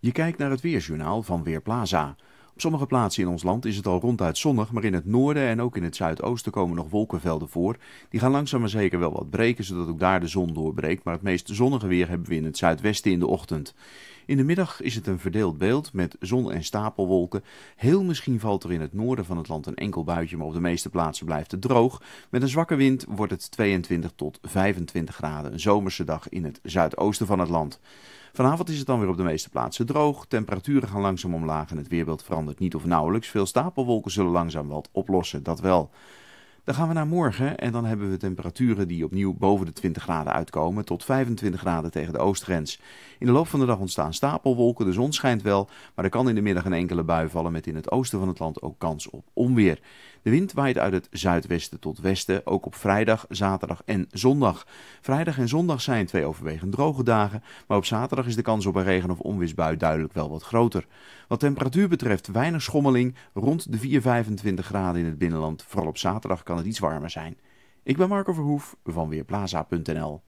Je kijkt naar het weersjournaal van Weerplaza. Op sommige plaatsen in ons land is het al ronduit zonnig, maar in het noorden en ook in het zuidoosten komen nog wolkenvelden voor. Die gaan langzaam maar zeker wel wat breken, zodat ook daar de zon doorbreekt, maar het meest zonnige weer hebben we in het zuidwesten in de ochtend. In de middag is het een verdeeld beeld met zon en stapelwolken. Heel misschien valt er in het noorden van het land een enkel buitje, maar op de meeste plaatsen blijft het droog. Met een zwakke wind wordt het 22 tot 25 graden, een zomerse dag in het zuidoosten van het land. Vanavond is het dan weer op de meeste plaatsen droog. Temperaturen gaan langzaam omlaag en het weerbeeld verandert niet of nauwelijks. Veel stapelwolken zullen langzaam wat oplossen, dat wel. Dan gaan we naar morgen en dan hebben we temperaturen die opnieuw boven de 20 graden uitkomen, tot 25 graden tegen de oostgrens. In de loop van de dag ontstaan stapelwolken, de zon schijnt wel, maar er kan in de middag een enkele bui vallen met in het oosten van het land ook kans op onweer. De wind waait uit het zuidwesten tot westen, ook op vrijdag, zaterdag en zondag. Vrijdag en zondag zijn twee overwegend droge dagen, maar op zaterdag is de kans op een regen- of onweersbui duidelijk wel wat groter. Wat temperatuur betreft weinig schommeling, rond de 4,25 graden in het binnenland, vooral op zaterdag kan kan het iets warmer zijn. Ik ben Marco Verhoef van Weerplaza.nl.